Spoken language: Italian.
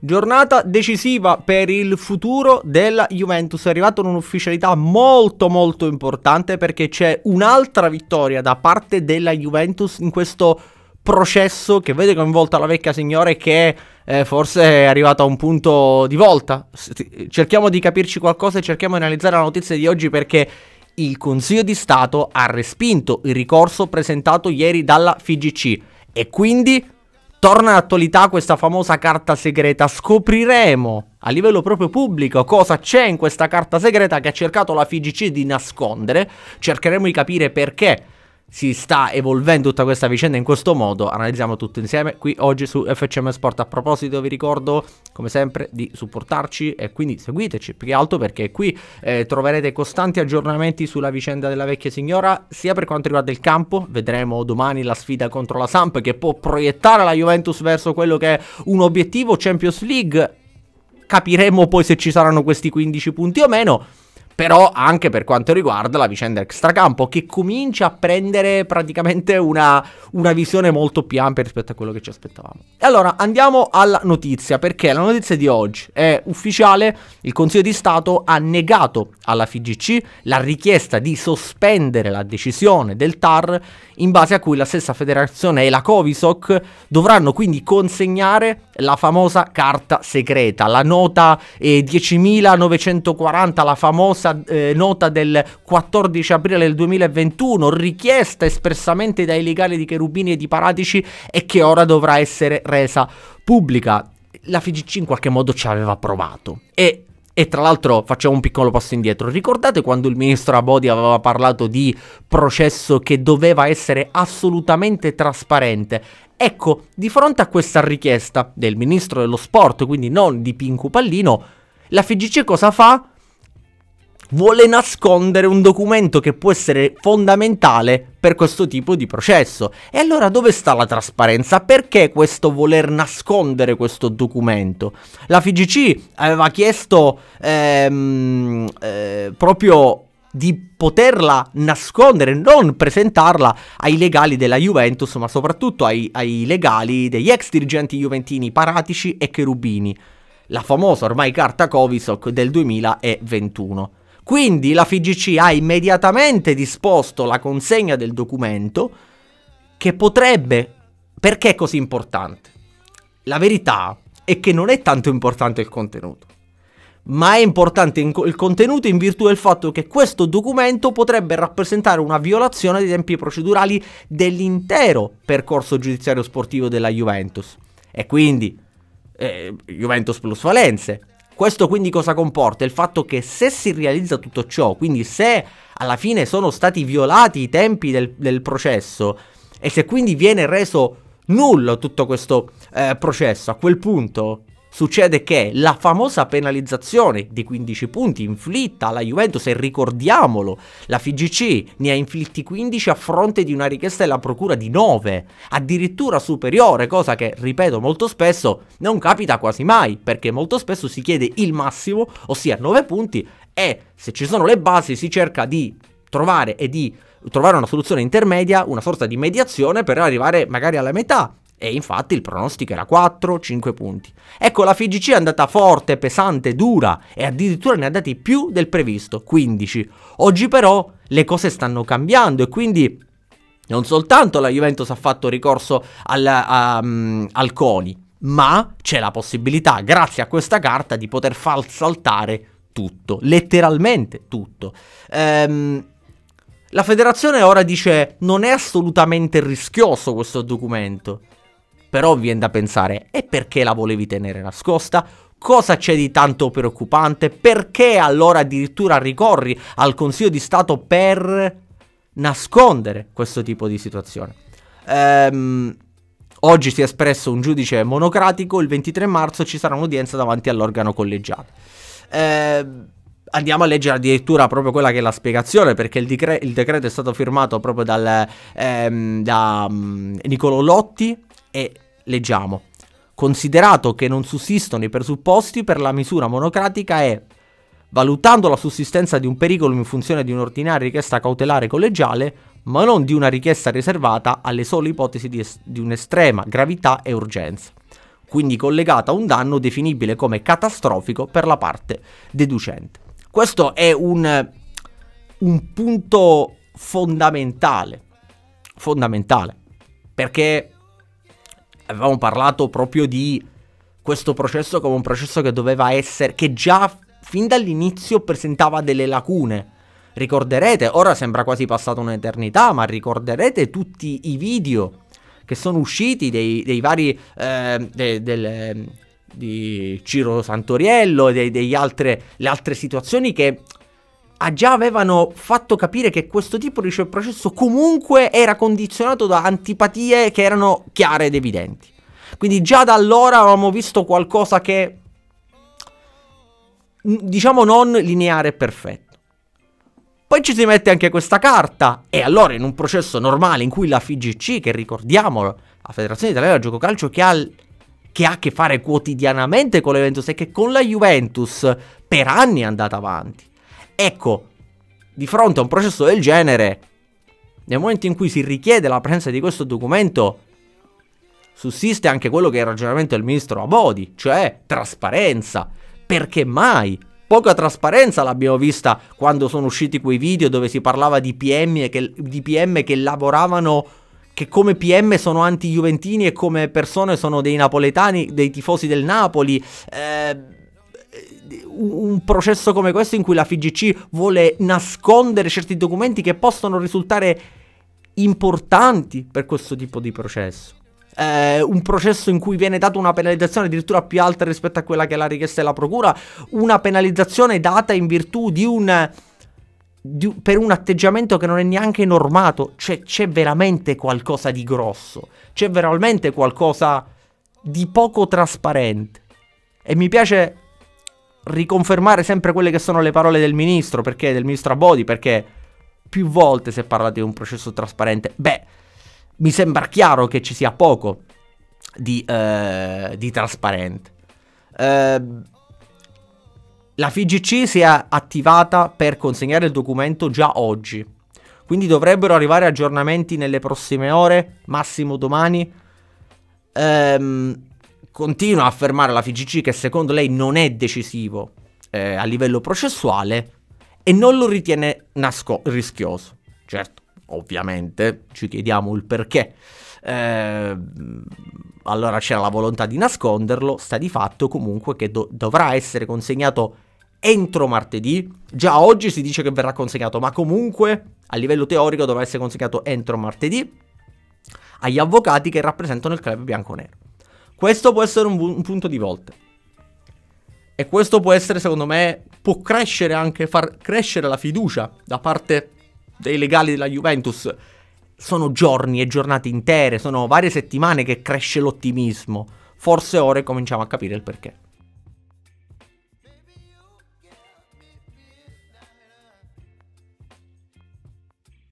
Giornata decisiva per il futuro della Juventus, è arrivata un'ufficialità molto molto importante perché c'è un'altra vittoria da parte della Juventus in questo processo che vede coinvolta la vecchia signora e che eh, forse è arrivata a un punto di volta. Cerchiamo di capirci qualcosa e cerchiamo di analizzare la notizia di oggi perché il Consiglio di Stato ha respinto il ricorso presentato ieri dalla FIGC e quindi Torna all'attualità questa famosa carta segreta, scopriremo a livello proprio pubblico cosa c'è in questa carta segreta che ha cercato la FIGC di nascondere, cercheremo di capire perché si sta evolvendo tutta questa vicenda in questo modo, analizziamo tutto insieme qui oggi su FCM Sport. A proposito vi ricordo come sempre di supportarci e quindi seguiteci più che altro perché qui eh, troverete costanti aggiornamenti sulla vicenda della vecchia signora, sia per quanto riguarda il campo, vedremo domani la sfida contro la Samp che può proiettare la Juventus verso quello che è un obiettivo Champions League. Capiremo poi se ci saranno questi 15 punti o meno però anche per quanto riguarda la vicenda extracampo, che comincia a prendere praticamente una, una visione molto più ampia rispetto a quello che ci aspettavamo. Allora, andiamo alla notizia, perché la notizia di oggi è ufficiale, il Consiglio di Stato ha negato alla FIGC la richiesta di sospendere la decisione del TAR in base a cui la stessa federazione e la Covisoc dovranno quindi consegnare la famosa carta segreta, la nota eh, 10.940, la famosa eh, nota del 14 aprile del 2021, richiesta espressamente dai legali di Cherubini e di Paratici e che ora dovrà essere resa pubblica. La FGC in qualche modo ci aveva provato e e tra l'altro facciamo un piccolo passo indietro. Ricordate quando il ministro Abodi aveva parlato di processo che doveva essere assolutamente trasparente? Ecco, di fronte a questa richiesta del ministro dello sport, quindi non di Pincu Pallino, la FGC cosa fa? vuole nascondere un documento che può essere fondamentale per questo tipo di processo. E allora dove sta la trasparenza? Perché questo voler nascondere questo documento? La FIGC aveva chiesto ehm, eh, proprio di poterla nascondere, non presentarla ai legali della Juventus, ma soprattutto ai, ai legali degli ex dirigenti juventini Paratici e Cherubini, la famosa ormai carta Covisoc del 2021. Quindi la FIGC ha immediatamente disposto la consegna del documento che potrebbe... Perché è così importante? La verità è che non è tanto importante il contenuto, ma è importante il contenuto in virtù del fatto che questo documento potrebbe rappresentare una violazione dei tempi procedurali dell'intero percorso giudiziario sportivo della Juventus. E quindi eh, Juventus plus Valenze, questo quindi cosa comporta? Il fatto che se si realizza tutto ciò, quindi se alla fine sono stati violati i tempi del, del processo e se quindi viene reso nullo tutto questo eh, processo, a quel punto Succede che la famosa penalizzazione di 15 punti inflitta alla Juventus, e ricordiamolo, la FIGC ne ha inflitti 15 a fronte di una richiesta della Procura di 9, addirittura superiore, cosa che, ripeto, molto spesso non capita quasi mai, perché molto spesso si chiede il massimo, ossia 9 punti, e se ci sono le basi si cerca di trovare e di trovare una soluzione intermedia, una sorta di mediazione per arrivare magari alla metà e infatti il pronostico era 4-5 punti. Ecco, la FIGC è andata forte, pesante, dura e addirittura ne ha dati più del previsto, 15. Oggi però le cose stanno cambiando e quindi non soltanto la Juventus ha fatto ricorso al, a, um, al CONI, ma c'è la possibilità, grazie a questa carta, di poter far saltare tutto, letteralmente tutto. Ehm, la federazione ora dice non è assolutamente rischioso questo documento. Però viene da pensare, e perché la volevi tenere nascosta? Cosa c'è di tanto preoccupante? Perché allora addirittura ricorri al Consiglio di Stato per nascondere questo tipo di situazione? Ehm... Oggi si è espresso un giudice monocratico, il 23 marzo ci sarà un'udienza davanti all'organo collegiale. Eh, andiamo a leggere addirittura proprio quella che è la spiegazione, perché il, decre- il decreto è stato firmato proprio dal, ehm, da um, mm, Nicolo Lotti, e leggiamo. Considerato che non sussistono i presupposti per la misura monocratica e valutando la sussistenza di un pericolo in funzione di un'ordinaria richiesta cautelare collegiale, ma non di una richiesta riservata alle sole ipotesi di, es- di un'estrema gravità e urgenza, quindi collegata a un danno definibile come catastrofico per la parte deducente. Questo è un, un punto fondamentale, fondamentale, perché avevamo parlato proprio di questo processo come un processo che doveva essere, che già fin dall'inizio presentava delle lacune. Ricorderete, ora sembra quasi passata un'eternità, ma ricorderete tutti i video che sono usciti dei, dei vari... Eh, de, delle, ehm, di Ciro Santoriello e delle altre situazioni che già avevano fatto capire che questo tipo di processo comunque era condizionato da antipatie che erano chiare ed evidenti. Quindi già da allora avevamo visto qualcosa che, diciamo, non lineare e perfetto. Poi ci si mette anche questa carta e allora in un processo normale in cui la FIGC, che ricordiamolo, la Federazione Italiana del Gioco Calcio, che ha, che ha a che fare quotidianamente con l'Eventus e che con la Juventus per anni è andata avanti Ecco, di fronte a un processo del genere, nel momento in cui si richiede la presenza di questo documento, sussiste anche quello che è il ragionamento del ministro Abodi, cioè trasparenza. Perché mai? Poca trasparenza l'abbiamo vista quando sono usciti quei video dove si parlava di PM che, di PM che lavoravano, che come PM sono anti-juventini e come persone sono dei napoletani, dei tifosi del Napoli. Eh, un processo come questo in cui la FIGC vuole nascondere certi documenti che possono risultare importanti per questo tipo di processo. Eh, un processo in cui viene data una penalizzazione addirittura più alta rispetto a quella che è la richiesta della procura, una penalizzazione data in virtù di un... Di, per un atteggiamento che non è neanche normato, cioè c'è veramente qualcosa di grosso, c'è veramente qualcosa di poco trasparente. E mi piace riconfermare sempre quelle che sono le parole del ministro, perché del ministro Abodi, perché più volte si è parlato di un processo trasparente. Beh, mi sembra chiaro che ci sia poco di, eh, di trasparente. Eh, la FIGC si è attivata per consegnare il documento già oggi, quindi dovrebbero arrivare aggiornamenti nelle prossime ore, massimo domani. Ehm, continua a affermare la FIGC che secondo lei non è decisivo eh, a livello processuale e non lo ritiene nasco- rischioso. Certo, ovviamente ci chiediamo il perché. Eh, allora c'era la volontà di nasconderlo, sta di fatto comunque che do- dovrà essere consegnato entro martedì. Già oggi si dice che verrà consegnato, ma comunque a livello teorico dovrà essere consegnato entro martedì agli avvocati che rappresentano il club bianco-nero. Questo può essere un, un punto di volta. E questo può essere, secondo me, può crescere anche, far crescere la fiducia da parte dei legali della Juventus. Sono giorni e giornate intere, sono varie settimane che cresce l'ottimismo. Forse ora cominciamo a capire il perché.